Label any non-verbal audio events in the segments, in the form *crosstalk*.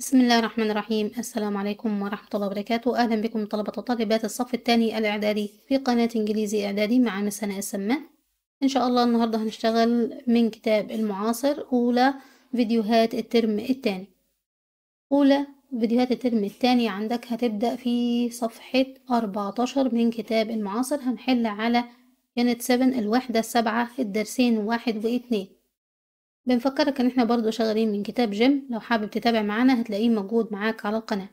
بسم الله الرحمن الرحيم السلام عليكم ورحمة الله وبركاته أهلا بكم طلبة وطالبات الصف الثاني الإعدادي في قناة إنجليزي إعدادي مع مسنة السماء إن شاء الله النهاردة هنشتغل من كتاب المعاصر أولى فيديوهات الترم الثاني أولى فيديوهات الترم الثاني عندك هتبدأ في صفحة 14 من كتاب المعاصر هنحل على يونت 7 الوحدة السبعة الدرسين واحد واتنين بنفكرك ان احنا برضو شغالين من كتاب جيم لو حابب تتابع معانا هتلاقيه موجود معاك على القناة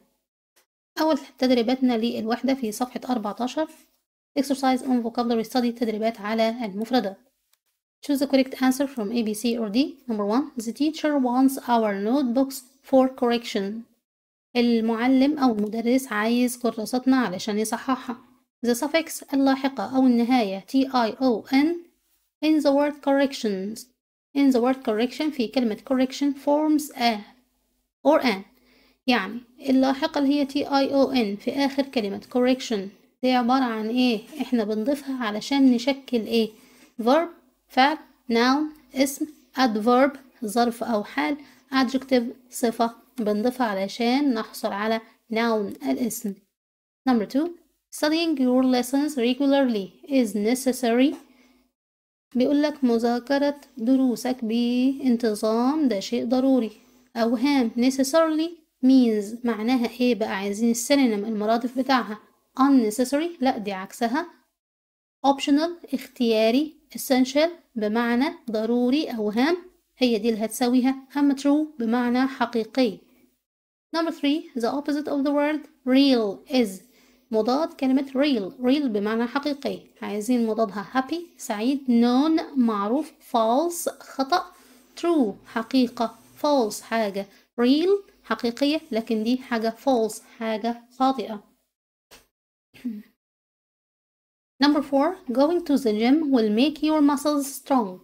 اول تدريباتنا للوحدة في صفحة 14 exercise on vocabulary study تدريبات على المفردات choose the correct answer from A, B, C or D number one the teacher wants our notebooks for correction المعلم او المدرس عايز كراساتنا علشان يصححها the suffix اللاحقة او النهاية T, I, O, N in the word corrections in the word correction في كلمة correction forms a or an يعني اللاحقة اللي هي t i o n في آخر كلمة correction دي عبارة عن ايه احنا بنضيفها علشان نشكل ايه verb فعل noun اسم adverb ظرف او حال adjective صفة بنضيفها علشان نحصل على noun الاسم number two studying your lessons regularly is necessary بيقول لك مذاكرة دروسك بانتظام ده شيء ضروري أوهام necessarily means معناها إيه بقى عايزين السينونيم المرادف بتاعها unnecessary لأ دي عكسها optional اختياري essential بمعنى ضروري أو هام هي دي اللي هتساويها هم true بمعنى حقيقي number three the opposite of the word real is مضاد كلمة real real بمعنى حقيقي عايزين مضادها happy سعيد known معروف false خطأ true حقيقة false حاجة real حقيقية لكن دي حاجة false حاجة خاطئة *clears throat* Number four going to the gym will make your muscles strong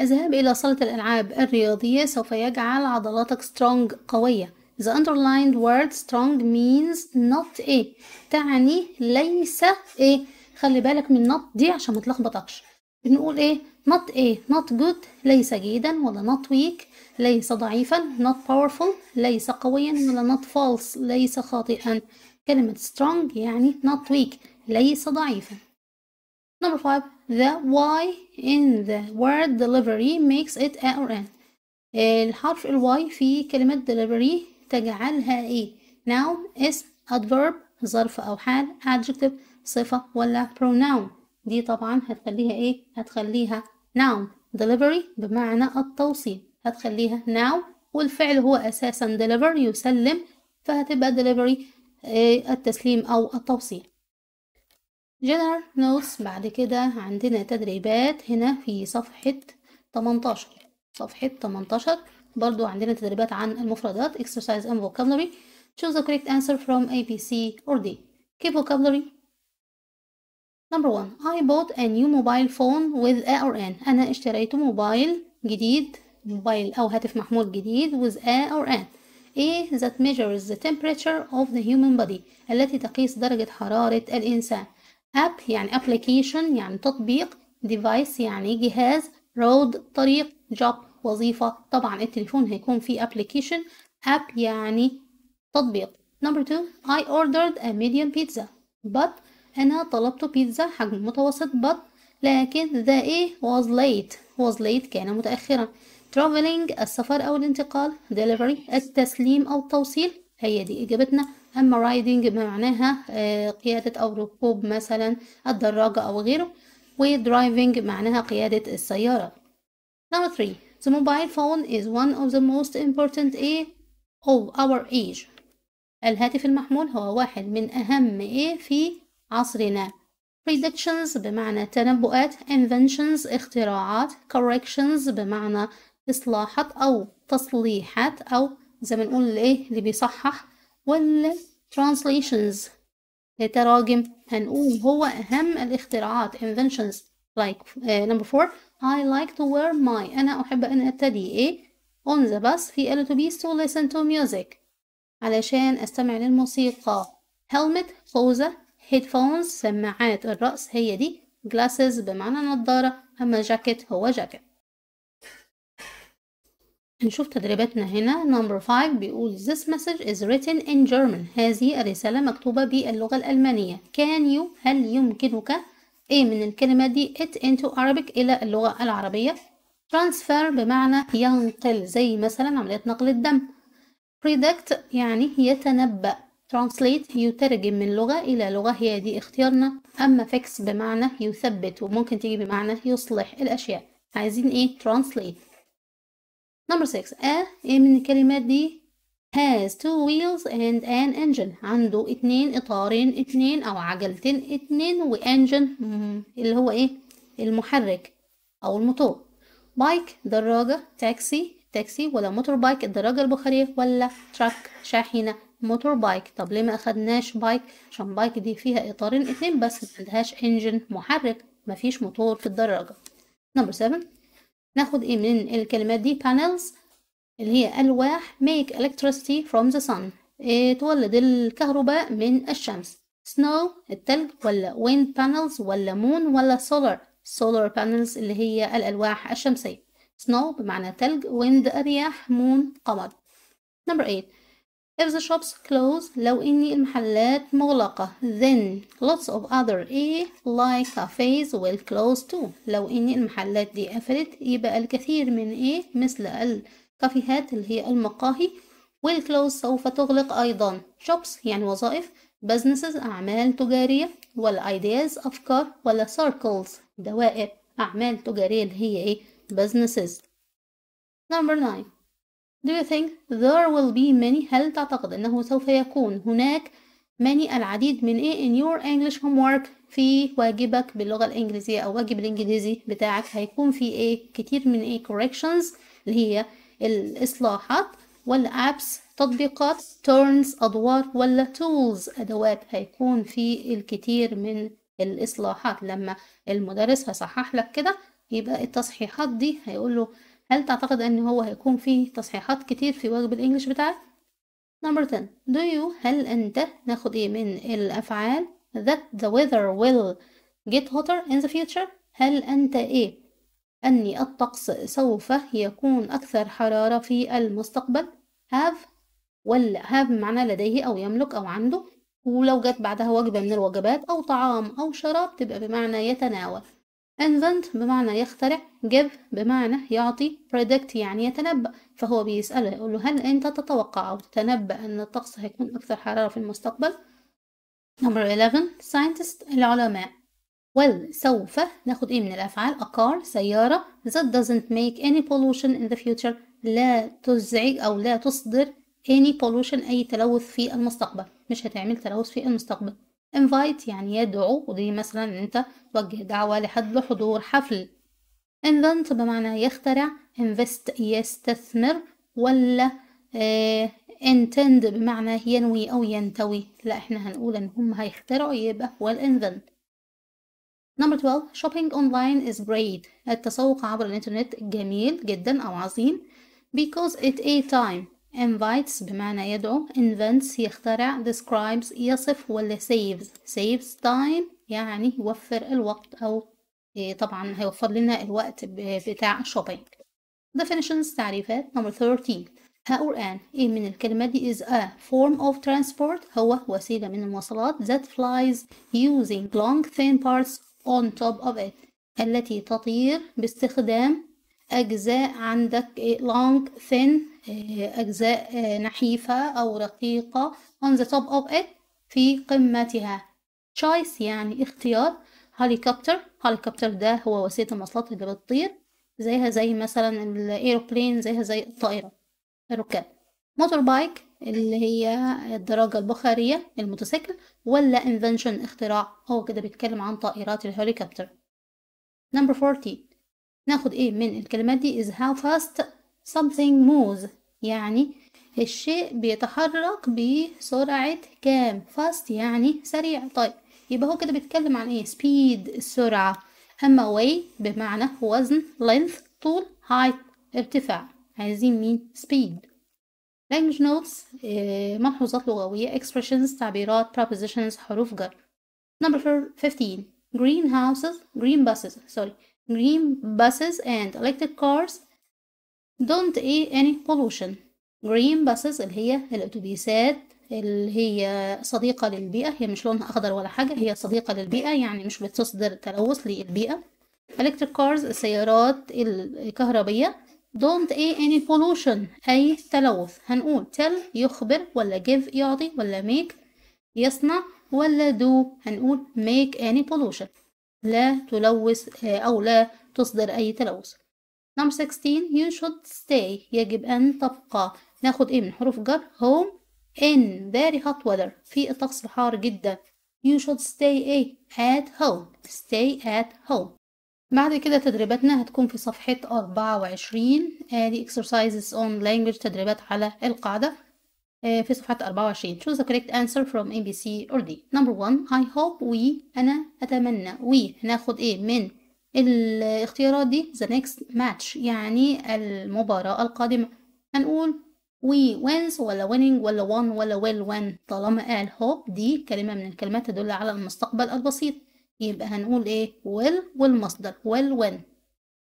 اذهب إلى صالة الألعاب الرياضية سوف يجعل عضلاتك strong قوية The underlined word strong means not إيه تعني ليس إيه خلي بالك من not دي عشان ما تلخبطكش بنقول إيه not إيه not good ليس جيدا ولا not weak ليس ضعيفا not powerful ليس قويا ولا not false ليس خاطئا كلمة strong يعني not weak ليس ضعيفا Number five the why in the word delivery makes it a or an الحرف الواي في كلمة delivery تجعلها إيه noun اسم adverb ظرف أو حال adjective صفة ولا pronoun دي طبعا هتخليها إيه هتخليها noun delivery بمعنى التوصيل هتخليها noun والفعل هو أساسا deliver يسلم فهتبقى delivery آه، التسليم أو التوصيل general notes بعد كده عندنا تدريبات هنا في صفحة 18 صفحة 18 برضو عندنا تدريبات عن المفردات exercise and vocabulary choose the correct answer from A, B, C or D كيف vocabulary number one I bought a new mobile phone with A or N أنا اشتريت موبايل جديد موبايل أو هاتف محمول جديد with A or N A that measures the temperature of the human body التي تقيس درجة حرارة الإنسان app يعني application يعني تطبيق device يعني جهاز road طريق job وظيفة طبعا التليفون هيكون فيه application app يعني تطبيق number two I ordered a medium pizza but أنا طلبت بيتزا حجم متوسط but لكن the ايه was late was late كان متأخرا traveling السفر أو الانتقال delivery التسليم أو التوصيل هي دي إجابتنا أما riding معناها آه، قيادة أو ركوب مثلا الدراجة أو غيره ودرايفنج معناها قيادة السيارة number 3 The mobile phone is one of the most important ايه of our age الهاتف المحمول هو واحد من أهم ايه في عصرنا predictions بمعنى تنبؤات inventions اختراعات corrections بمعنى إصلاحات أو تصليحات أو زي ما نقول إيه اللي بيصحح وال translations تراجم هنقول هو أهم الاختراعات inventions like uh, number four I like to wear my أنا أحب أن أبتدي إيه on the bus في الأتوبيس to listen to music علشان أستمع للموسيقى helmet خوذة headphones سماعات الرأس هي دي glasses بمعنى نظارة أما جاكيت هو جاكيت نشوف تدريباتنا هنا number 5 بيقول this message is written in German هذه الرسالة مكتوبة باللغة الألمانية can you هل يمكنك إيه من الكلمة دي it into Arabic إلى اللغة العربية transfer بمعنى ينقل زي مثلا عملية نقل الدم predict يعني يتنبأ translate يترجم من لغة إلى لغة هي دي اختيارنا أما fix بمعنى يثبت وممكن تيجي بمعنى يصلح الأشياء عايزين إيه translate number 6 إيه من الكلمات دي has two wheels and an engine عنده اتنين اطارين اتنين او عجلتين اتنين وانجن اللي هو ايه المحرك او الموتور بايك دراجة تاكسي تاكسي ولا موتور بايك الدراجة البخارية ولا تراك شاحنة موتور بايك طب ليه ما اخدناش بايك عشان بايك دي فيها اطارين اتنين بس ما عندهاش انجن محرك مفيش موتور في الدراجة نمبر 7 ناخد ايه من الكلمات دي panels اللي هي ألواح make electricity from the sun إيه تولد الكهرباء من الشمس snow التلج ولا wind panels ولا moon ولا solar solar panels اللي هي الألواح الشمسية snow بمعنى تلج wind الرياح moon قمر number 8 If the shops close لو إن المحلات مغلقة then lots of other A like cafes will close too لو إن المحلات دي قفلت يبقى الكثير من A مثل ال كافيهات اللي هي المقاهي والكلوز سوف تغلق أيضا شوبس يعني وظائف بزنسز أعمال تجارية ولا أفكار ولا سيركلز دوائر أعمال تجارية اللي هي إيه بزنسز نمبر 9 do you think there will be many هل تعتقد أنه سوف يكون هناك many العديد من إيه in your English homework في واجبك باللغة الإنجليزية أو واجب الإنجليزي بتاعك هيكون في إيه كتير من إيه corrections اللي هي الإصلاحات ولا apps تطبيقات turns أدوار ولا tools أدوات هيكون في الكتير من الإصلاحات لما المدرس هيصحح لك كده يبقى التصحيحات دي هيقول له هل تعتقد أن هو هيكون فيه تصحيحات كتير في واجب الإنجليش بتاعك؟ نمبر 10 do you هل أنت ناخد إيه من الأفعال that the weather will get hotter in the future هل أنت إيه أن الطقس سوف يكون أكثر حرارة في المستقبل have ولا have معنى لديه أو يملك أو عنده ولو جت بعدها وجبة من الوجبات أو طعام أو شراب تبقى بمعنى يتناول invent بمعنى يخترع give بمعنى يعطي predict يعني يتنبأ فهو بيسأله يقول له هل أنت تتوقع أو تتنبأ أن الطقس هيكون أكثر حرارة في المستقبل number 11 scientist العلماء well سوف ناخد ايه من الافعال a car سيارة that doesn't make any pollution in the future لا تزعج او لا تصدر any pollution اي تلوث في المستقبل مش هتعمل تلوث في المستقبل invite يعني يدعو ودي مثلا ان انت توجه دعوة لحد لحضور حفل invent بمعنى يخترع invest يستثمر ولا آه intend بمعنى ينوي او ينتوي لا احنا هنقول ان هم هيخترعوا يبقى هو ال invent Number 12 shopping online is great التسوق عبر الانترنت جميل جدا أو عظيم because it a time invites بمعنى يدعو invents يخترع describes يصف ولا saves saves time يعني يوفر الوقت أو طبعا هيوفر لنا الوقت بتاع shopping definitions تعريفات number 13 القرآن ايه من الكلمات دي is a form of transport هو وسيلة من المواصلات that flies using long thin parts on top of it التي تطير باستخدام أجزاء عندك long thin أجزاء نحيفة أو رقيقة on the top of it في قمتها choice يعني اختيار هليكوبتر هليكوبتر ده هو وسيلة المواصلات اللي بتطير زيها زي مثلا الايروبلين زيها زي الطائرة الركاب موتور بايك اللي هي الدراجة البخارية الموتوسيكل ولا invention اختراع هو كده بيتكلم عن طائرات الهليكوبتر number 40 ناخد ايه من الكلمات دي is how fast something moves يعني الشيء بيتحرك بسرعة كام fast يعني سريع طيب يبقى هو كده بيتكلم عن ايه speed السرعة اما way بمعنى وزن length طول height ارتفاع عايزين مين speed language notes ملحوظات لغوية expressions تعبيرات propositions حروف جر number 15 green houses green buses sorry green buses and electric cars don't eat any pollution green buses اللي هي الأتوبيسات اللي هي صديقة للبيئة هي مش لونها أخضر ولا حاجة هي صديقة للبيئة يعني مش بتصدر تلوث للبيئة electric cars السيارات الكهربية don't a any pollution أي تلوث هنقول tell يخبر ولا give يعطي ولا make يصنع ولا do هنقول make any pollution لا تلوث أو لا تصدر أي تلوث number 16 you should stay يجب أن تبقى ناخد ايه من حروف جر home in very hot weather في الطقس الحار جدا you should stay ايه at home stay at home بعد كده تدريباتنا هتكون في صفحة 24 ادي آه، exercises on language تدريبات على القاعدة آه، في صفحة 24 choose the correct answer from A B C or D number one I hope we أنا أتمنى we هناخد إيه من الاختيارات دي the next match يعني المباراة القادمة هنقول we wins ولا winning ولا won ولا will win طالما قال hope دي كلمة من الكلمات تدل على المستقبل البسيط يبقى هنقول ايه will والمصدر will when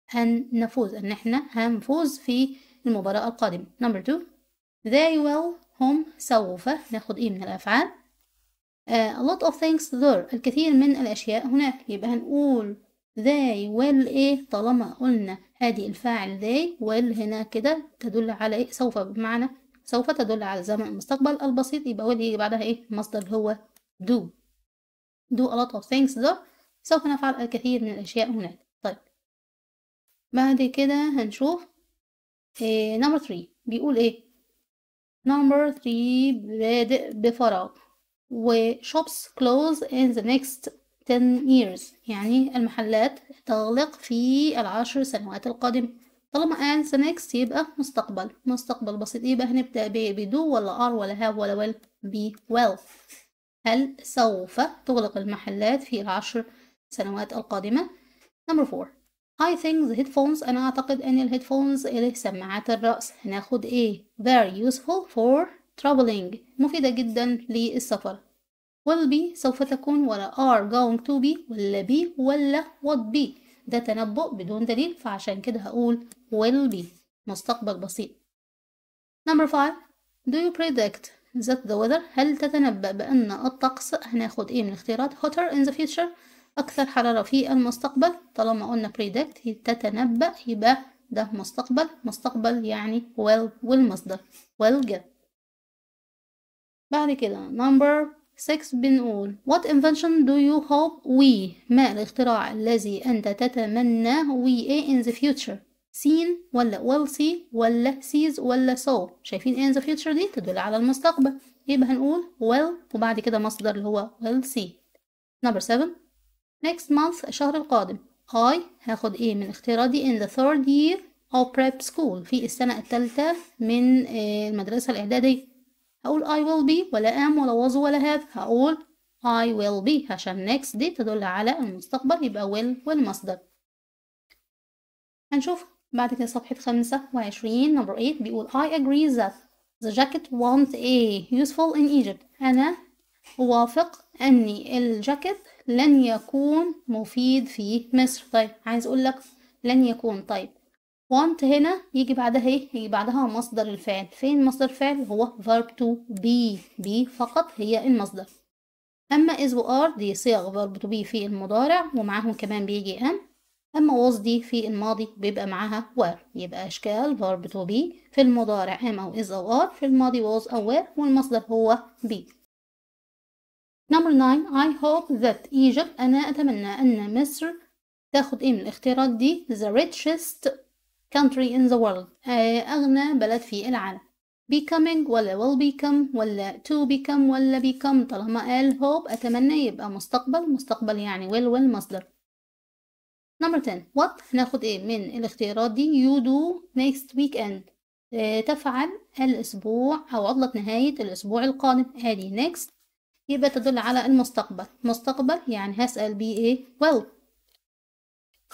هنفوز ان احنا هنفوز في المباراة القادمة نمبر 2 they will هم سوف ناخد ايه من الافعال uh, a lot of things there الكثير من الاشياء هناك يبقى هنقول they will ايه طالما قلنا ادي الفاعل they will هنا كده تدل على إيه؟ سوف بمعنى سوف تدل على زمن المستقبل البسيط يبقى will يجي بعدها ايه المصدر هو do do a lot of things ده سوف نفعل الكثير من الأشياء هناك طيب بعد كده هنشوف إيه number 3 بيقول ايه number 3 بادئ بفراغ و shops close in the next 10 years يعني المحلات تغلق في العشر سنوات القادمة طالما and the next يبقى مستقبل مستقبل بسيط يبقى هنبدأ do ولا are ولا have ولا will be well هل سوف تغلق المحلات في العشر سنوات القادمة؟ نمبر 4 I think the headphones أنا أعتقد أن الهيدفونز اللي سماعات الرأس هناخد إيه؟ very useful for traveling مفيدة جدا للسفر will be سوف تكون ولا are going to be ولا be ولا what be ده تنبؤ بدون دليل فعشان كده هقول will be مستقبل بسيط number 5 do you predict ذات ذا weather هل تتنبأ بأن الطقس هناخد ايه من الاختيارات hotter in the future أكثر حرارة في المستقبل طالما قلنا predict تتنبأ يبقى ده مستقبل مستقبل يعني well والمصدر well جد بعد كده number 6 بنقول what invention do you hope we ما الاختراع الذي أنت تتمناه we in the future سين ولا will see ولا sees ولا saw شايفين in the future دي تدل على المستقبل يبقى هنقول will وبعد كده مصدر اللي هو will see number 7 next month الشهر القادم I هاخد ايه من اختياراتي in the third year of prep school في السنة الثالثة من آه، المدرسة الإعدادية هقول I will be ولا am ولا was ولا have هقول I will be عشان next دي تدل على المستقبل يبقى will والمصدر هنشوف بعد كده صفحة خمسة وعشرين نمبر 8 بيقول I agree that the jacket won't a useful in Egypt أنا أوافق أني الجاكيت لن يكون مفيد في مصر طيب عايز أقول لك لن يكون طيب want هنا يجي بعدها ايه يجي بعدها مصدر الفعل فين مصدر الفعل هو verb to be be فقط هي المصدر اما is و are دي صيغ verb to be في المضارع ومعاهم كمان بيجي am أما was دي في الماضي بيبقى معاها were يبقى أشكال verb to be في المضارع am أو is أو are في الماضي was أو were والمصدر هو be Number 9 I hope that Egypt أنا أتمنى أن مصر تاخد إيه من الاختيارات دي the richest country in the world آه، أغنى بلد في العالم becoming ولا will become ولا to become ولا become طالما قال hope أتمنى يبقى مستقبل مستقبل يعني will will مصدر. نمبر 10 وات هناخد ايه من الاختيارات دي you do next weekend آه تفعل الأسبوع أو عطلة نهاية الأسبوع القادم ادي next يبقى تدل على المستقبل مستقبل يعني هسأل بي ايه well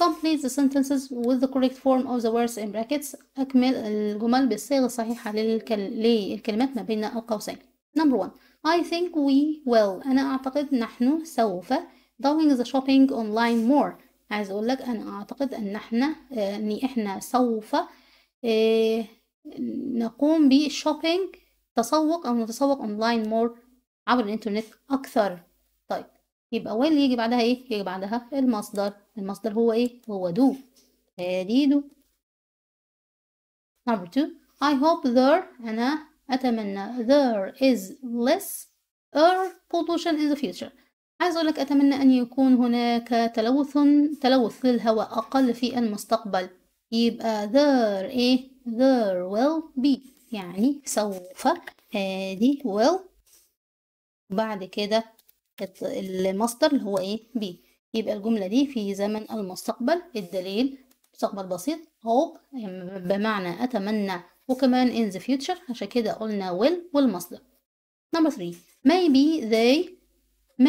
complete the sentences with the correct form of the words in brackets أكمل الجمل بالصيغة الصحيحة للكل... للكلمات ما بين القوسين number 1 I think we will أنا أعتقد نحن سوف doing the shopping online more عايز اقول لك انا اعتقد ان احنا آه، ان احنا سوف آه، نقوم بالشوبينج تسوق او نتسوق اونلاين مور عبر الانترنت اكثر طيب يبقى وين اللي يجي بعدها ايه يجي بعدها المصدر المصدر هو ايه هو دو هادي دو number 2 I hope there انا اتمنى there is less air pollution in the future عايز أقولك أتمنى أن يكون هناك تلوث تلوث للهواء أقل في المستقبل يبقى there إيه there will be يعني سوف هادي will بعد كده المصدر اللي هو إيه be يبقى الجملة دي في زمن المستقبل الدليل مستقبل بسيط hope بمعنى أتمنى وكمان in the future عشان كده قلنا will والمصدر number 3 maybe they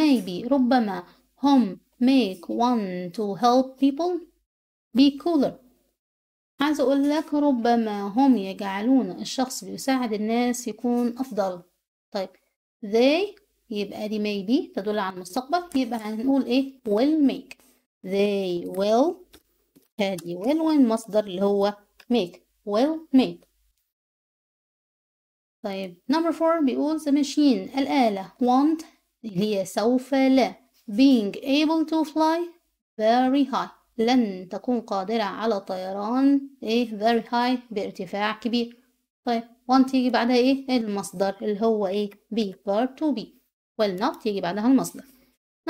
maybe ربما هم make one to help people be cooler عايز أقول لك ربما هم يجعلون الشخص اللي يساعد الناس يكون أفضل طيب they يبقى دي maybe تدل على المستقبل يبقى هنقول إيه will make they will هادي will وين مصدر اللي هو make will make طيب number four بيقول the machine الآلة want اللي هي سوف لا being able to fly very high لن تكون قادرة على طيران ايه very high بارتفاع كبير طيب want يجي بعدها ايه المصدر اللي هو ايه be verb to be well not يجي بعدها المصدر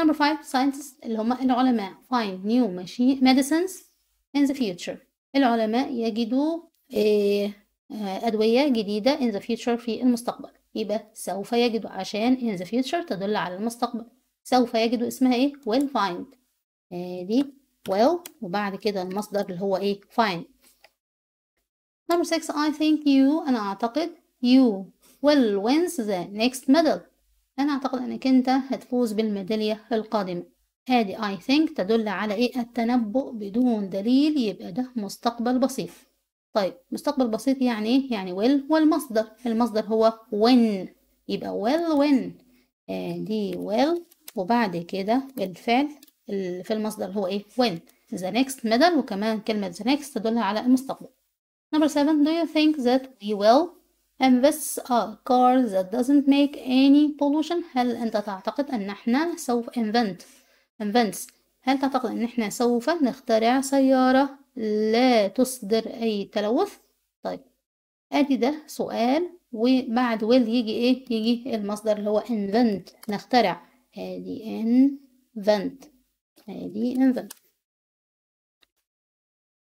number five scientists اللي هم العلماء find new medicines in the future العلماء يجدوا إيه آه، أدوية جديدة in the future في المستقبل يبقى سوف يجد عشان in the future تدل على المستقبل سوف يجد اسمها ايه will find آه will وبعد كده المصدر اللي هو ايه find number 6 I think you أنا أعتقد you will win the next medal أنا أعتقد أنك أنت هتفوز بالميدالية القادمة ادي I think تدل على ايه التنبؤ بدون دليل يبقى ده مستقبل بسيط طيب مستقبل بسيط يعني ايه يعني will والمصدر المصدر هو when يبقى will when آه، دي will وبعد كده الفعل في المصدر هو ايه when the next middle وكمان كلمة the next تدل على المستقبل number seven do you think that we will invest a car that doesn't make any pollution هل انت تعتقد ان احنا سوف invent invents هل تعتقد ان احنا سوف نخترع سيارة لا تصدر أي تلوث طيب أدي ده سؤال وبعد ويل يجي إيه يجي المصدر اللي هو invent نخترع أدي invent أدي invent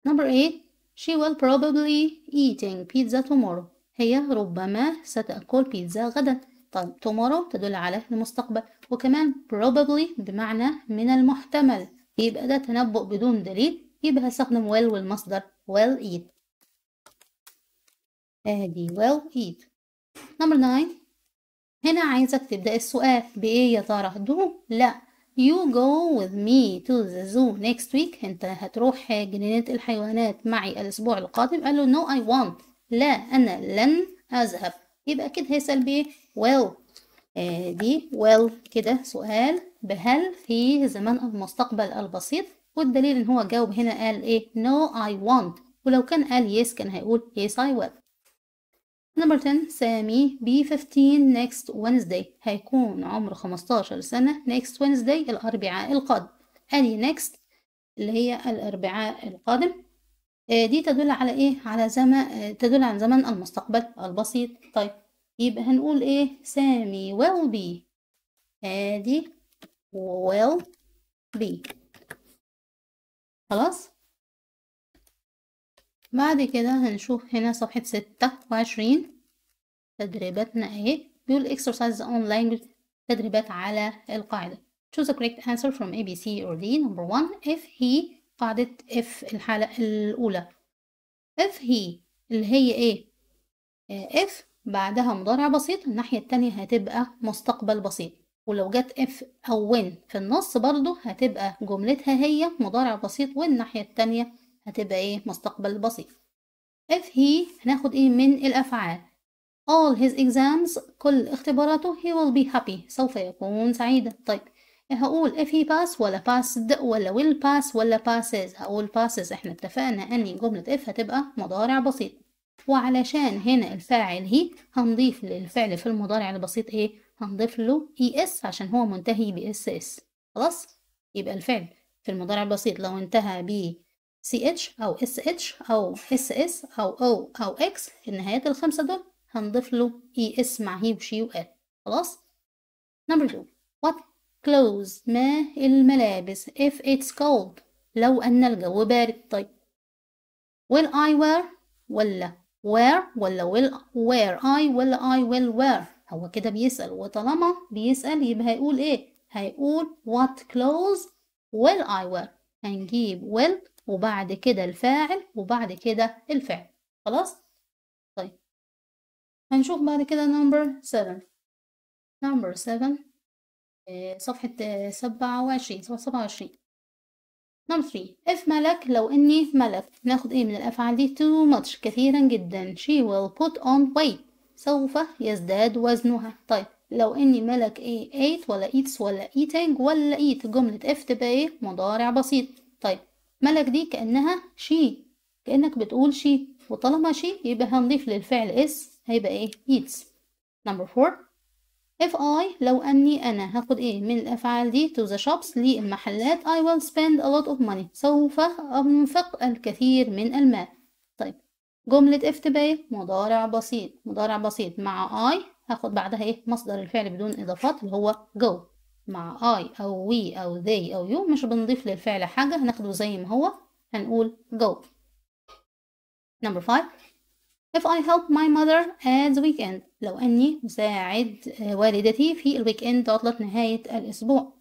number 8 she will probably eating pizza tomorrow هي ربما ستأكل بيتزا غدا طيب tomorrow تدل على المستقبل وكمان probably بمعنى من المحتمل يبقى ده تنبؤ بدون دليل يبقى هستخدم will والمصدر will eat ادي will eat نمبر 9 هنا عايزك تبدأ السؤال بإيه يا ترى دو لا you go with me to the zoo next week انت هتروح جنينة الحيوانات معي الأسبوع القادم قال له no I won't لا أنا لن أذهب يبقى كده هيسأل بإيه will ادي آه، دي will كده سؤال بهل في زمن المستقبل البسيط والدليل ان هو جاوب هنا قال ايه no I want ولو كان قال yes كان هيقول yes I will نمبر 10 سامي بي 15 next Wednesday هيكون عمره 15 سنة next Wednesday الأربعاء القادم أدي next اللي هي الأربعاء القادم آه، دي تدل على إيه؟ على زمن آه، تدل عن زمن المستقبل البسيط طيب يبقى هنقول إيه؟ سامي will be أدي آه، will be خلاص بعد كده هنشوف هنا صفحة ستة وعشرين تدريباتنا اهي بيقول اكسرسايز on language تدريبات على القاعدة choose the correct answer from A B C or D number one if he قاعدة if الحالة الأولى if he اللي هي ايه if بعدها مضارع بسيط الناحية التانية هتبقى مستقبل بسيط ولو جت اف او ون في النص برضو هتبقى جملتها هي مضارع بسيط والناحية التانية هتبقى ايه مستقبل بسيط اف هي هناخد ايه من الافعال all his exams كل اختباراته he will be happy سوف يكون سعيدا طيب هقول if he pass ولا passed ولا will pass ولا passes هقول passes احنا اتفقنا ان جملة if هتبقى مضارع بسيط وعلشان هنا الفاعل هي هنضيف للفعل في المضارع البسيط ايه هنضيف له اي e اس عشان هو منتهي ب اس اس خلاص يبقى الفعل في المضارع البسيط لو انتهى ب سي اتش او اس اتش او اس اس او او او اكس النهايات الخمسه دول هنضيف له اي e اس مع هي وشي وال خلاص نمبر 2 وات كلوز ما الملابس اف اتس كولد لو ان الجو بارد طيب ويل اي وير ولا وير ولا ويل وير اي ولا اي ويل وير هو كده بيسأل وطالما بيسأل يبقى هيقول ايه هيقول what clothes will I wear هنجيب will وبعد كده الفاعل وبعد كده الفعل خلاص طيب هنشوف بعد كده number 7 number 7 آه، صفحة آه، سبعة وعشرين صفحة سبعة وعشرين number 3 if ملك لو اني ملك ناخد ايه من الافعال دي too much كثيرا جدا she will put on weight سوف يزداد وزنها طيب لو اني ملك ايه ايت ولا ايتس e ولا ايتنج e ولا ايت e جملة اف تبقى ايه مضارع بسيط طيب ملك دي كأنها شي كأنك بتقول شي وطالما شي يبقى هنضيف للفعل اس هيبقى ايه ايتس نمبر فور if I لو أني أنا هاخد إيه من الأفعال دي to the shops للمحلات I will spend a lot of money سوف أنفق الكثير من المال جملة افتباهي مضارع بسيط مضارع بسيط مع اي هاخد بعدها ايه مصدر الفعل بدون اضافات اللي هو جو مع اي او وي او they او يو مش بنضيف للفعل حاجة هناخده زي ما هو هنقول go number five if I help my mother at the weekend لو أني مساعد والدتي في الويك اند عطلة نهاية الأسبوع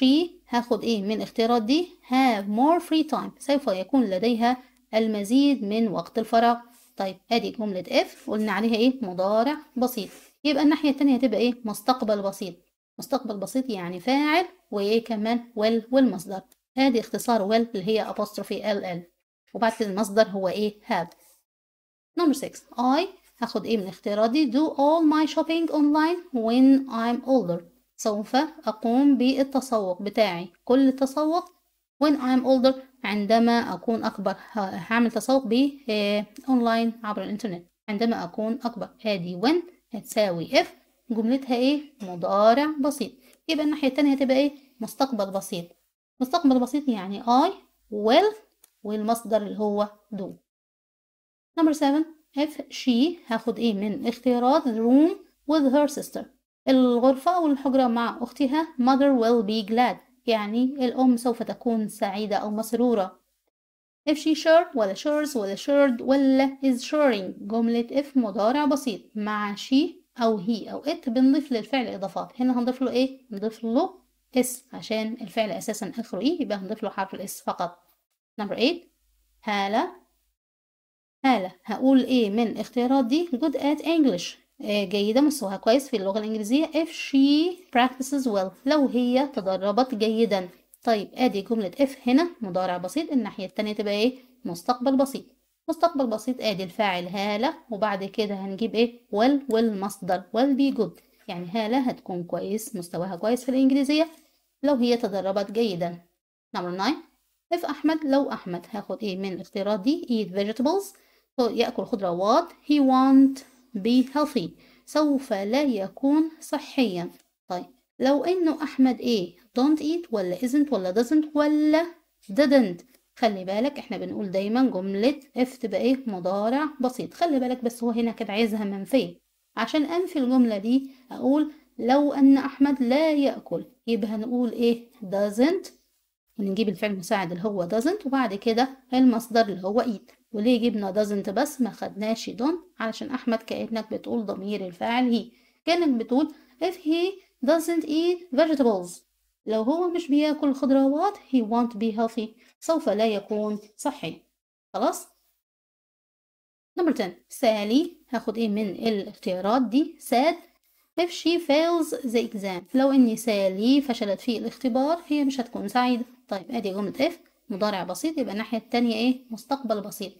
she هاخد ايه من الاختيارات دي have more free time سوف يكون لديها المزيد من وقت الفراغ طيب ادي جملة اف قلنا عليها ايه مضارع بسيط يبقى الناحية التانية هتبقى ايه مستقبل بسيط مستقبل بسيط يعني فاعل وايه كمان وال والمصدر ادي اختصار وال اللي هي ابوستروفي ال ال وبعد كده المصدر هو ايه هاب نمبر 6 I هاخد ايه من اختياراتي do all my shopping online when I'm older سوف اقوم بالتسوق بتاعي كل التسوق when I'm older عندما أكون أكبر هعمل تسوق ب أونلاين آه، عبر الإنترنت عندما أكون أكبر أدي وين هتساوي إف جملتها إيه مضارع بسيط يبقى الناحية التانية هتبقى إيه مستقبل بسيط مستقبل بسيط يعني I will والمصدر اللي هو do نمبر seven if she هاخد إيه من اختيارات the room with her sister الغرفة والحجرة مع أختها mother will be glad يعني الأم سوف تكون سعيدة أو مسرورة if she sure ولا shares ولا shared ولا is sharing جملة if مضارع بسيط مع she أو he أو it بنضيف للفعل إضافات هنا هنضيف له إيه؟ نضيف له اس عشان الفعل أساسا آخره إيه يبقى هنضيف له حرف الاس فقط number 8 هالة هالة هقول إيه من اختيارات دي good at English آه، جيدة مستواها كويس في اللغة الإنجليزية if she practices well لو هي تدربت جيدا طيب ادي جملة if هنا مضارع بسيط الناحية التانية تبقى ايه مستقبل بسيط مستقبل بسيط ادي الفاعل هالة وبعد كده هنجيب ايه well والمصدر well be good يعني هالة هتكون كويس مستواها كويس في الإنجليزية لو هي تدربت جيدا نمبر 9 if أحمد لو أحمد هاخد ايه من الاختيارات دي eat vegetables يأكل خضروات he want be healthy سوف لا يكون صحيا طيب لو انه احمد ايه don't eat ولا isn't ولا doesn't ولا didn't خلي بالك احنا بنقول دايما جملة if تبقى ايه مضارع بسيط خلي بالك بس هو هنا كده عايزها منفية عشان انفي الجملة دي اقول لو ان احمد لا يأكل يبقى هنقول ايه doesn't ونجيب الفعل المساعد اللي هو doesn't وبعد كده المصدر اللي هو eat وليه جبنا doesn't بس ما خدناش don't علشان أحمد كأنك بتقول ضمير الفاعل هي كأنك بتقول if he doesn't eat vegetables لو هو مش بياكل خضروات he won't be healthy سوف لا يكون صحي خلاص نمبر 10 سالي هاخد ايه من الاختيارات دي sad if she fails the exam لو ان سالي فشلت في الاختبار هي مش هتكون سعيدة طيب ادي جملة if مضارع بسيط يبقى الناحية التانية ايه مستقبل بسيط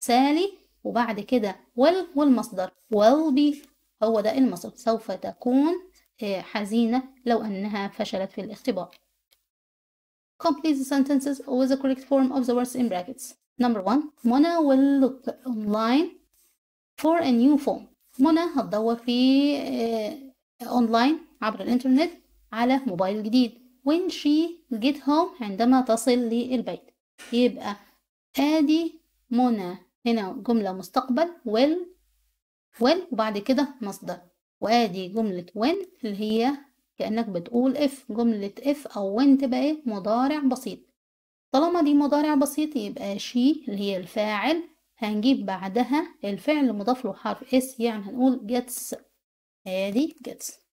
سالي وبعد كده ويل والمصدر will be هو ده المصدر سوف تكون آه، حزينة لو أنها فشلت في الاختبار Complete the sentences with the correct form of the words in brackets. Number one, Mona will look online for a new phone. منى هتدور في اونلاين آه، آه، عبر الانترنت على موبايل جديد when she get home عندما تصل للبيت يبقى ادي منى هنا جملة مستقبل will will وبعد كده مصدر وادي جملة when اللي هي كأنك بتقول if جملة if أو when تبقى ايه مضارع بسيط طالما دي مضارع بسيط يبقى she اللي هي الفاعل هنجيب بعدها الفعل مضاف له حرف اس يعني هنقول gets ادي gets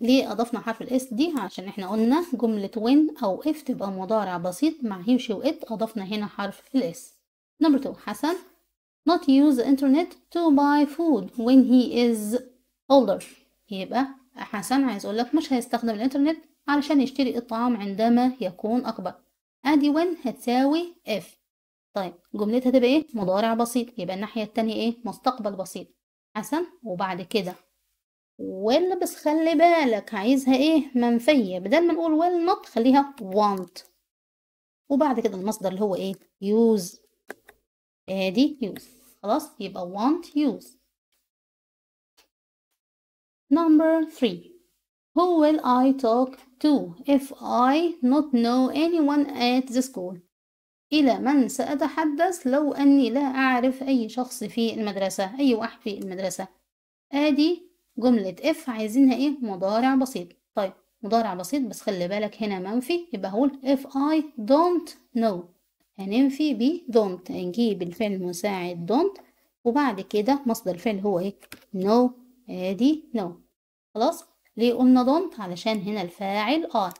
ليه اضفنا حرف الاس دي عشان احنا قلنا جملة وين او اف تبقى مضارع بسيط مع هيمشي وات اضفنا هنا حرف الاس نمبر 2 حسن not use the internet to buy food when he is older يبقى حسن عايز اقول لك مش هيستخدم الانترنت علشان يشتري الطعام عندما يكون اكبر ادي when هتساوي if طيب جملتها تبقى ايه مضارع بسيط يبقى الناحية التانية ايه مستقبل بسيط حسن وبعد كده will بس خلي بالك عايزها ايه منفية بدل ما نقول ويل نوت خليها want وبعد كده المصدر اللي هو ايه use ادي يوز خلاص يبقى want use number three who will I talk to if I not know anyone at the school إلى من سأتحدث لو أني لا أعرف أي شخص في المدرسة أي واحد في المدرسة آدي جملة اف عايزينها ايه مضارع بسيط طيب مضارع بسيط بس خلي بالك هنا منفي يبقى هقول if I don't know هننفي ب don't هنجيب الفعل المساعد don't وبعد كده مصدر الفعل هو ايه نو ادي نو خلاص ليه قلنا don't علشان هنا الفاعل I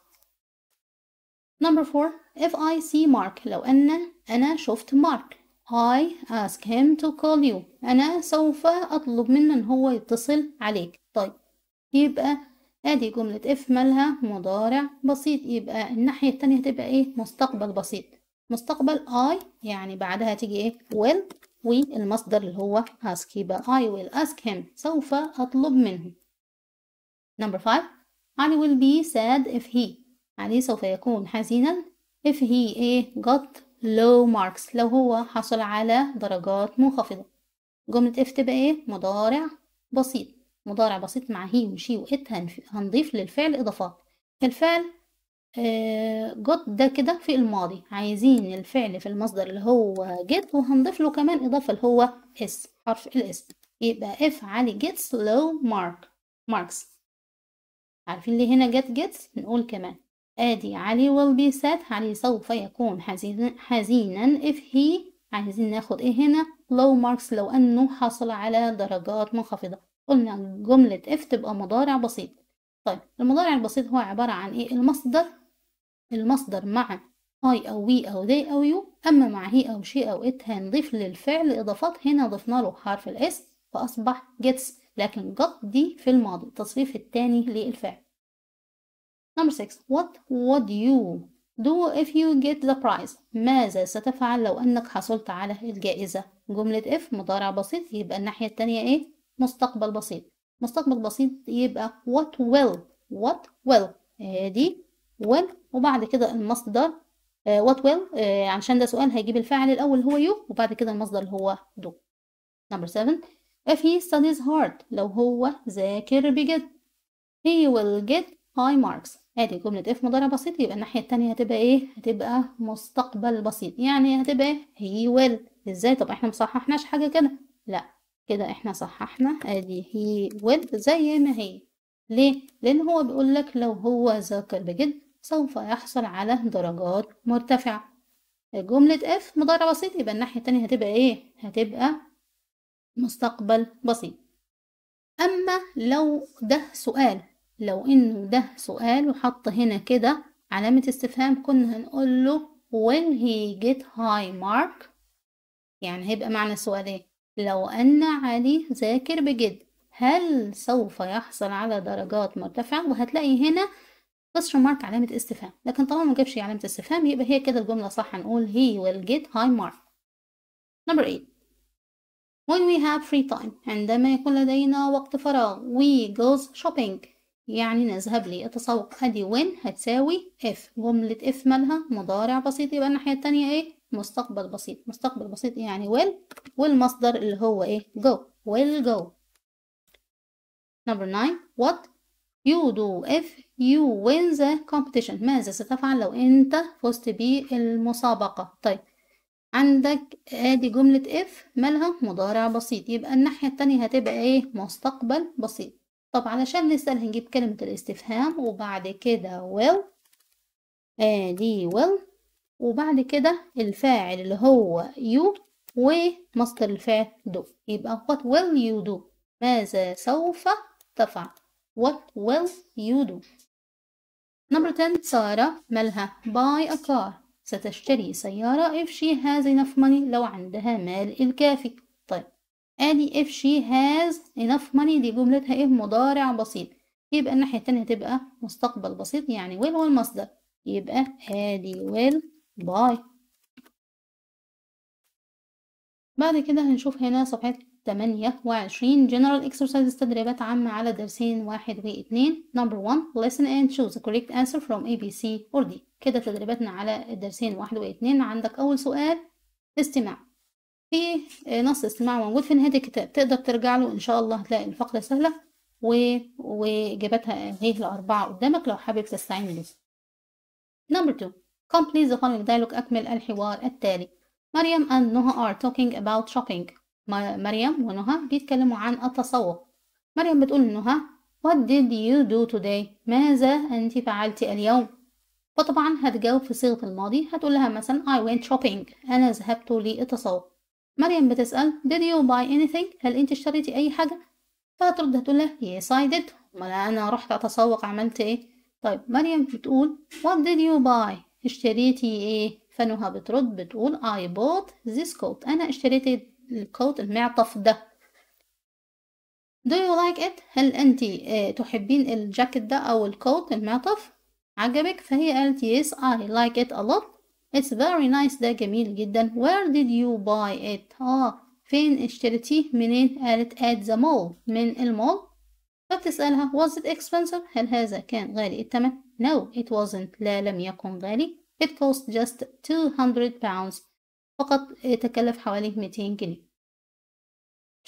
number four if I see Mark لو أن أنا شفت مارك I ask him to call you أنا سوف أطلب منه إن هو يتصل عليك طيب يبقى أدي جملة if مالها مضارع بسيط يبقى الناحية التانية هتبقى إيه مستقبل بسيط مستقبل I يعني بعدها تيجي إيه will والمصدر اللي هو ask يبقى I will ask him سوف أطلب منه number five علي will be sad if he علي سوف يكون حزينا if he إيه got low marks لو هو حصل على درجات منخفضة جملة if تبقى ايه مضارع بسيط مضارع بسيط مع هي وشي وإت هنضيف للفعل إضافات الفعل جت آه، ده كده في الماضي عايزين الفعل في المصدر اللي هو جت وهنضيف له كمان إضافة اللي هو اس حرف الاس يبقى اف علي جيتس لو مارك ماركس عارفين ليه هنا جت جيتس نقول كمان آدي علي will be sad علي سوف يكون حزينا if he عايزين ناخد ايه هنا low marks لو انه حصل على درجات منخفضة قلنا جملة if تبقى مضارع بسيط طيب المضارع البسيط هو عبارة عن ايه المصدر المصدر مع I أو we أو they أو you أما مع he أو she أو it هنضيف للفعل إضافات هنا ضفنا له حرف الاس فأصبح gets لكن got دي في الماضي التصريف التاني للفعل Number six, what would you do if you get the prize ماذا ستفعل لو أنك حصلت على الجائزة جملة if مضارع بسيط يبقى الناحية التانية إيه مستقبل بسيط مستقبل بسيط يبقى what will what will آدي آه، will وبعد كده المصدر آه، what will آه، عشان ده سؤال هيجيب الفاعل الأول هو you وبعد كده المصدر اللي هو do number seven if he studies hard لو هو ذاكر بجد he will get high marks ادي جملة اف مضارع بسيط يبقى الناحية التانية هتبقى ايه هتبقى مستقبل بسيط يعني هتبقى ايه هي ويل ازاي طب احنا مصححناش حاجة كده لا كده احنا صححنا ادي هي ويل زي ما هي ليه لان هو بيقول لك لو هو ذاكر بجد سوف يحصل على درجات مرتفعة جملة اف مضارع بسيط يبقى الناحية التانية هتبقى ايه هتبقى مستقبل بسيط اما لو ده سؤال لو انه ده سؤال وحط هنا كده علامة استفهام كنا هنقول له will he get high mark يعني هيبقى معنى السؤال ايه لو ان علي ذاكر بجد هل سوف يحصل على درجات مرتفعة وهتلاقي هنا question mark علامة استفهام لكن طالما ما جابش علامة استفهام يبقى هي كده الجملة صح هنقول he will get high mark number 8 when we have free time عندما يكون لدينا وقت فراغ we goes shopping يعني نذهب لتسوق أدي وين هتساوي اف جملة اف مالها مضارع بسيط يبقى الناحية التانية ايه مستقبل بسيط مستقبل بسيط يعني ويل والمصدر اللي هو ايه جو ويل جو نمبر 9 what you do if you win the competition ماذا ستفعل لو انت فزت بالمسابقة طيب عندك ادي جملة if مالها مضارع بسيط يبقى الناحية التانية هتبقى ايه مستقبل بسيط طب علشان نسأل هنجيب كلمة الاستفهام وبعد كده will ادي آه، will وبعد كده الفاعل اللي هو you ومصدر الفعل do يبقى what will you do ماذا سوف تفعل what will you do number 10 سارة مالها buy a car ستشتري سيارة if she has enough money لو عندها مال الكافي ادي if she has enough money دي جملتها ايه مضارع بسيط يبقى الناحية التانية هتبقى مستقبل بسيط يعني will هو المصدر يبقى هادي will buy بعد كده هنشوف هنا صفحة تمانية وعشرين general exercises تدريبات عامة على درسين واحد واتنين number one listen and choose the correct answer from A B C or D كده تدريباتنا على الدرسين واحد واتنين عندك أول سؤال استماع في آه، نص استماع موجود في نهاية الكتاب تقدر ترجع له إن شاء الله هتلاقي الفقرة سهلة و... وإجابتها هي الأربعة قدامك لو حابب تستعين بيها. نمبر تو complete the following dialogue أكمل الحوار التالي. مريم and نهى are talking about shopping. مريم ونهى بيتكلموا عن التسوق. مريم بتقول لنهى What did you do today? ماذا أنت فعلت اليوم؟ فطبعا هتجاوب في صيغة الماضي هتقول لها مثلا I went shopping أنا ذهبت للتسوق مريم بتسأل did you buy anything هل أنت اشتريتي أي حاجة فهترد هتقول لها yes I did ولا أنا رحت أتسوق عملت إيه طيب مريم بتقول what did you buy اشتريتي إيه فنها بترد بتقول I bought this coat أنا اشتريت الكوت المعطف ده do you like it هل أنت اه تحبين الجاكيت ده أو الكوت المعطف عجبك فهي قالت yes I like it a lot It's very nice ده جميل جدا Where did you buy it اه فين اشتريتيه منين قالت at the mall من المول فبتسألها was it expensive هل هذا كان غالي الثمن no it wasn't لا لم يكن غالي it cost just 200 pounds فقط تكلف حوالي 200 جنيه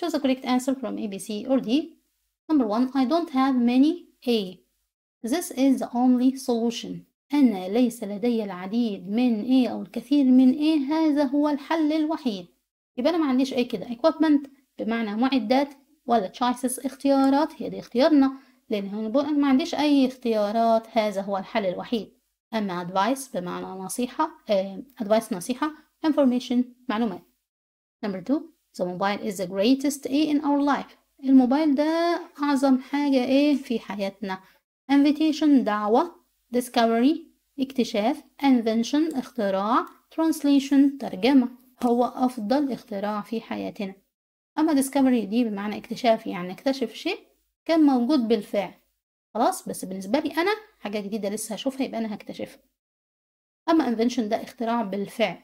choose the correct answer from A B C or D number one I don't have many A this is the only solution أنا ليس لدي العديد من إيه أو الكثير من إيه هذا هو الحل الوحيد يبقى أنا ما عنديش أي كده equipment بمعنى معدات ولا choices اختيارات هي دي اختيارنا لأن أنا ما عنديش أي اختيارات هذا هو الحل الوحيد أما advice بمعنى نصيحة آه, advice نصيحة information معلومات number two the mobile is the greatest إيه in our life الموبايل ده أعظم حاجة إيه في حياتنا invitation دعوة discovery اكتشاف invention اختراع translation ترجمة هو أفضل اختراع في حياتنا أما discovery دي بمعنى اكتشاف يعني اكتشف شيء كان موجود بالفعل خلاص بس بالنسبة لي أنا حاجة جديدة لسه هشوفها يبقى أنا هكتشفها أما invention ده اختراع بالفعل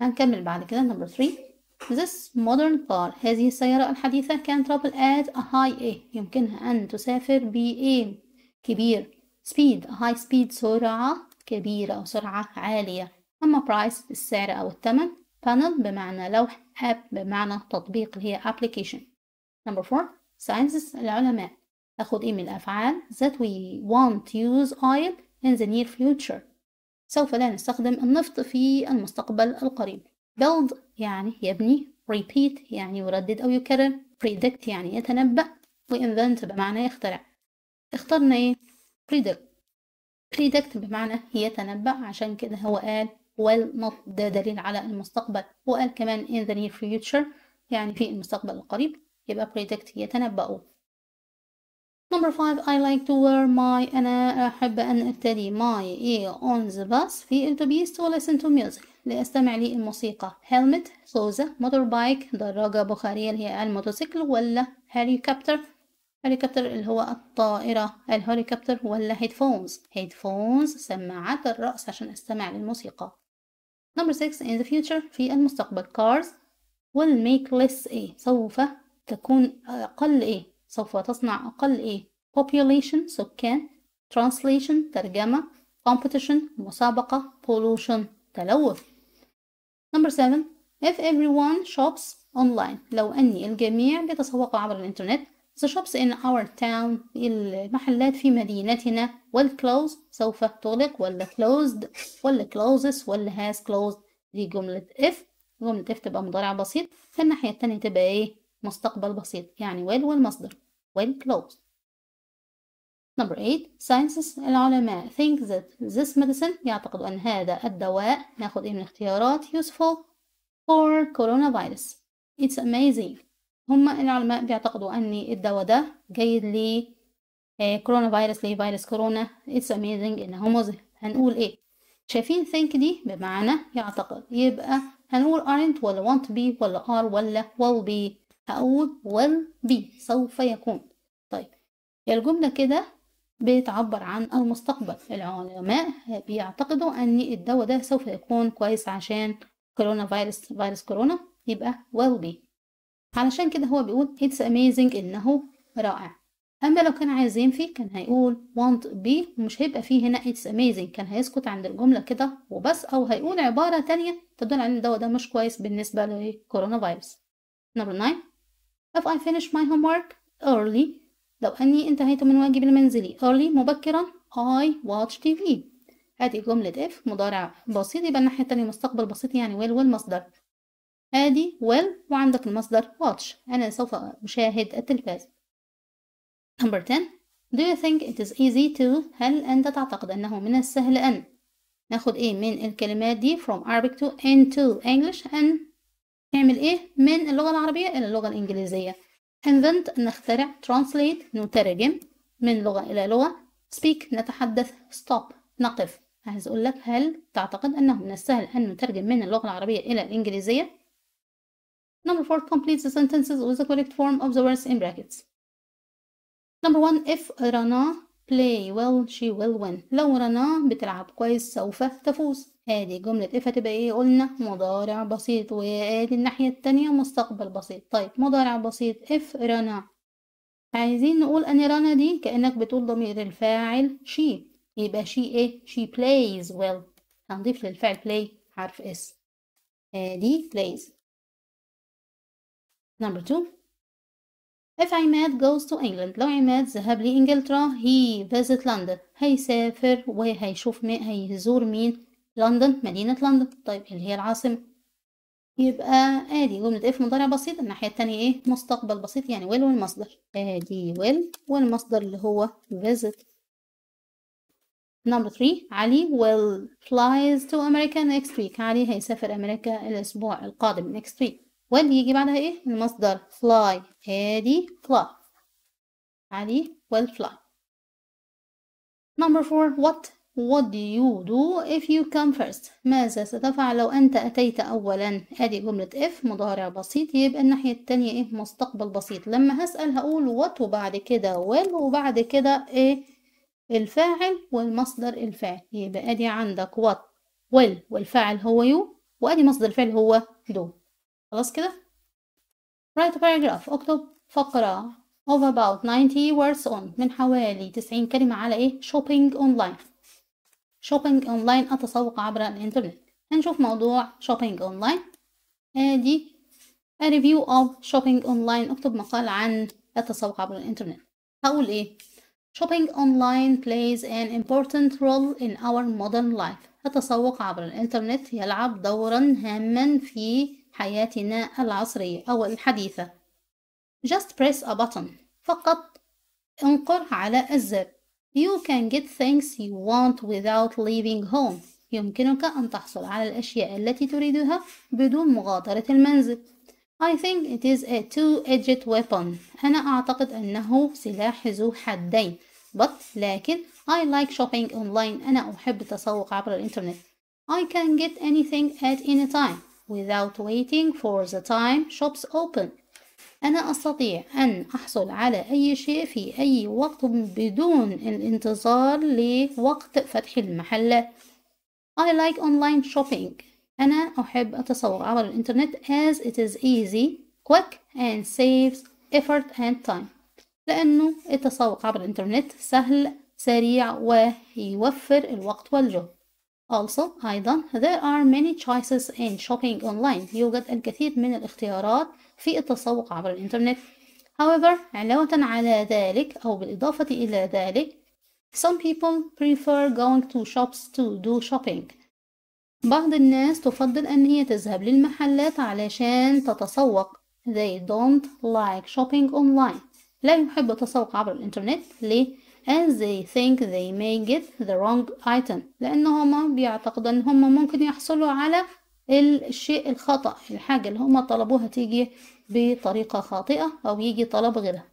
هنكمل بعد كده number 3 This modern car هذه السيارة الحديثة can travel at a high A يمكنها أن تسافر ب A كبير speed high speed سرعة كبيرة أو سرعة عالية أما price السعر أو الثمن panel بمعنى لوح app بمعنى تطبيق اللي هي application number four sciences العلماء أخد إيه من الأفعال that we won't use oil in the near future سوف لا نستخدم النفط في المستقبل القريب build يعني يبني repeat يعني يردد أو يكرر predict يعني يتنبأ وinvent بمعنى يخترع اخترنا ايه predict predict بمعنى يتنبأ عشان كده هو قال well not ده دليل على المستقبل وقال كمان in the near future يعني في المستقبل القريب يبقى predict يتنبأوا Number five I like to wear my أنا أحب أن أرتدي my ear on the bus في الأتوبيس to listen to music لأستمع للموسيقى helmet خوذة motorbike دراجة بخارية اللي هي الموتوسيكل ولا helicopter هليكوبتر اللي هو الطائرة الهليكوبتر ولا هيدفونز هيدفونز سماعات الرأس عشان أستمع للموسيقى number 6 in the future في المستقبل cars will make less إيه سوف تكون أقل إيه سوف تصنع أقل إيه population سكان translation ترجمة competition مسابقة pollution تلوث number 7 if everyone shops online لو أني الجميع بيتسوق عبر الإنترنت The shops in our town المحلات في مدينتنا will close سوف تغلق ولا closed ولا closes ولا has closed دي جملة if جملة if تبقى مضارع بسيط فالناحية التانية تبقى ايه مستقبل بسيط يعني will والمصدر will closed Number eight, sciences العلماء think that this medicine يعتقدوا أن هذا الدواء ناخد إيه من الاختيارات useful for coronavirus It's amazing هم العلماء بيعتقدوا أن الدواء ده جيد ل آه، كورونا فيروس لفيروس كورونا اتس اميزنج ان هوموزي هنقول ايه شايفين ثينك دي بمعنى يعتقد يبقى هنقول aren't ولا want be ولا are ولا will be هقول will be سوف يكون طيب الجملة كده بتعبر عن المستقبل العلماء بيعتقدوا ان الدواء ده سوف يكون كويس عشان كورونا فيروس فيروس كورونا يبقى will be علشان كده هو بيقول it's amazing إنه رائع أما لو كان عايز ينفي كان هيقول want be ومش هيبقى فيه هنا it's amazing كان هيسكت عند الجملة كده وبس أو هيقول عبارة تانية تدل على إن الدواء ده مش كويس بالنسبة لكورونا فيروس نمبر 9 if I finish my homework early لو أني انتهيت من واجبي المنزلي early مبكرا I watch TV هذه جملة if مضارع بسيط يبقى الناحية التانية مستقبل بسيط يعني will والمصدر ادي will وعندك المصدر watch انا سوف اشاهد التلفاز number 10 do you think it is easy to هل انت تعتقد انه من السهل ان ناخد ايه من الكلمات دي from Arabic to into English ان نعمل ايه من اللغة العربية الى اللغة الانجليزية invent نخترع translate نترجم من لغة الى لغة speak نتحدث stop نقف عايز اقول لك هل تعتقد انه من السهل ان نترجم من اللغة العربية الى الانجليزية Number 4. Complete the sentences with the correct form of the words in brackets. Number 1. If Rana play well she will win. لو رنا بتلعب كويس سوف تفوز. هذه جملة if هتبقى ايه قلنا مضارع بسيط وادي الناحية التانية مستقبل بسيط. طيب مضارع بسيط if رنا عايزين نقول ان رنا دي كأنك بتقول ضمير الفاعل she يبقى she ايه she plays well هنضيف للفعل play حرف اس ادي آه، plays Number two. If عماد goes to England لو عماد ذهب لإنجلترا he visit London هيسافر وهيشوف مين هيزور مين لندن مدينة لندن طيب اللي هي العاصمة يبقى ادي جملة اف مضارع بسيط الناحية التانية ايه مستقبل بسيط يعني will والمصدر ادي will والمصدر اللي هو visit Number 3 علي will flies to America next week علي هيسافر أمريكا الأسبوع القادم next week وان يجي بعدها ايه المصدر فلاي ادي فلا علي والفلاي نمبر 4 وات what do you do if you come first ماذا ستفعل لو انت اتيت اولا ادي جملة اف مضارع بسيط يبقى الناحية التانية ايه مستقبل بسيط لما هسأل هقول وات وبعد كده ويل وبعد كده ايه الفاعل والمصدر الفاعل يبقى ادي عندك وات ويل والفاعل هو يو وادي مصدر الفعل هو دو خلاص كده write a paragraph اكتب فقرة of about 90 words on من حوالي 90 كلمة على ايه shopping online shopping online اتسوق عبر الانترنت هنشوف موضوع shopping online ادي a review of shopping online اكتب مقال عن التسوق عبر الانترنت هقول ايه shopping online plays an important role in our modern life التسوق عبر الانترنت يلعب دورا هاما في حياتنا العصرية أو الحديثة just press a button فقط انقر على الزر You can get things you want without leaving home يمكنك أن تحصل على الأشياء التي تريدها بدون مغادرة المنزل I think it is a two-edged weapon أنا أعتقد أنه سلاح ذو حدين but لكن I like shopping online أنا أحب التسوق عبر الإنترنت I can get anything at any time without waiting for the time shops open أنا أستطيع أن أحصل على أي شيء في أي وقت بدون الانتظار لوقت فتح المحل I like online shopping أنا أحب التسوق عبر الإنترنت as it is easy quick and saves effort and time لأنه التسوق عبر الإنترنت سهل سريع ويوفر الوقت والجهد Also أيضا there are many choices in shopping online يوجد الكثير من الاختيارات في التسوق عبر الإنترنت However علاوة على ذلك أو بالإضافة إلى ذلك Some people prefer going to shops to do shopping بعض الناس تفضل أن هي تذهب للمحلات علشان تتسوق They don't like shopping online لا يحب التسوق عبر الإنترنت ليه؟ as they think they may get the wrong item لأن هما بيعتقدوا إن هما ممكن يحصلوا على الشيء الخطأ الحاجة اللي هما طلبوها تيجي بطريقة خاطئة أو يجي طلب غيرها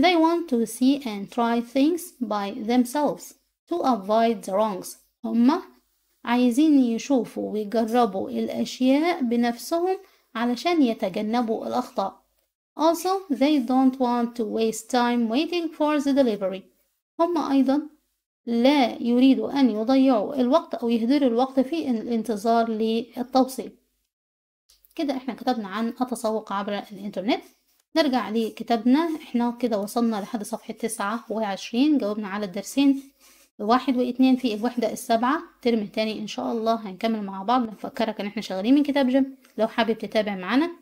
They want to see and try things by themselves to avoid the wrongs هما عايزين يشوفوا ويجربوا الأشياء بنفسهم علشان يتجنبوا الأخطاء Also, they don't want to waste time waiting for the delivery. هم أيضا لا يريدوا أن يضيعوا الوقت أو يهدروا الوقت في الانتظار للتوصيل كده احنا كتبنا عن التسوق عبر الانترنت نرجع لكتابنا احنا كده وصلنا لحد صفحة تسعة وعشرين جاوبنا على الدرسين واحد واتنين في الوحدة السابعة ترم تاني ان شاء الله هنكمل مع بعض نفكرك ان احنا شغالين من كتاب جيم لو حابب تتابع معانا